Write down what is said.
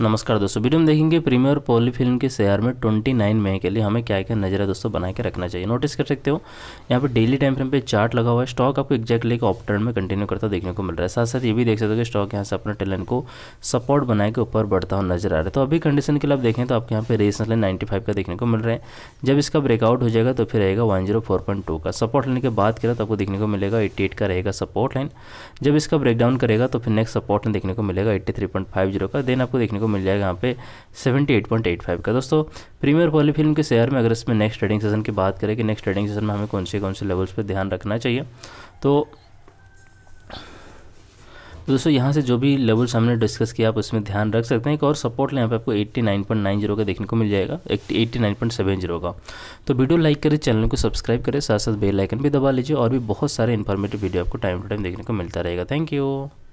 नमस्कार दोस्तों वीडियो में देखेंगे प्रीमियर पॉली फिल्म के शेयर में 29 मई के लिए हमें क्या क्या नजरा दोस्तों बना के रखना चाहिए नोटिस कर सकते हो यहाँ पे डेली टाइम फ्रेम पे चार्ट लगा हुआ है स्टॉक आपको एक्जैक्टली एक ऑप्टर्न में कंटिन्यू करता देखने को मिल रहा है साथ साथ ये भी देख सकते हो कि स्टॉक यहाँ से अपने टेलेंट को सपोर्ट बनाए के ऊपर बढ़ता हुआ नजर आ रहा है तो अभी कंडीशन के लिए आप देखें तो आपके यहाँ पे रेस नाइन नाइन्टी का देखने को मिल रहा है जब इसका ब्रेकआउट हो जाएगा तो फिर रहेगा वन oh का सपोर्ट लेने के बाद करें तो आपको देखने को मिलेगा एट्टी का रहेगा सपोर्ट लाइन जब इसका ब्रेकडाउन करेगा तो फिर नेक्स्ट सपोर्ट देखने को मिलेगा एट्टी का देन आपको देखने को मिल जाएगा यहाँ पे 78.85 का दोस्तों प्रीमियर पॉलीफिल्म के शेयर में अगर इसमें नेक्स्ट ट्रेडिंग सेशन की बात करें कि नेक्स्ट ट्रेडिंग सेशन में हमें कौन से कौन से लेवल्स पर ध्यान रखना चाहिए तो दोस्तों यहाँ से जो भी लेवल्स हमने डिस्कस किया आप उसमें ध्यान रख सकते हैं एक और सपोर्ट यहाँ पे आपको 89.90 का देखने को मिल जाएगा 89.70 का तो वीडियो लाइक करें चैनल को सब्सक्राइब करें साथ साथ बेल आइकन भी दबा लीजिए और भी बहुत सारे इन्फॉर्मेटिव वीडियो आपको टाइम टू टाइम देखने को मिलता रहेगा थैंक यू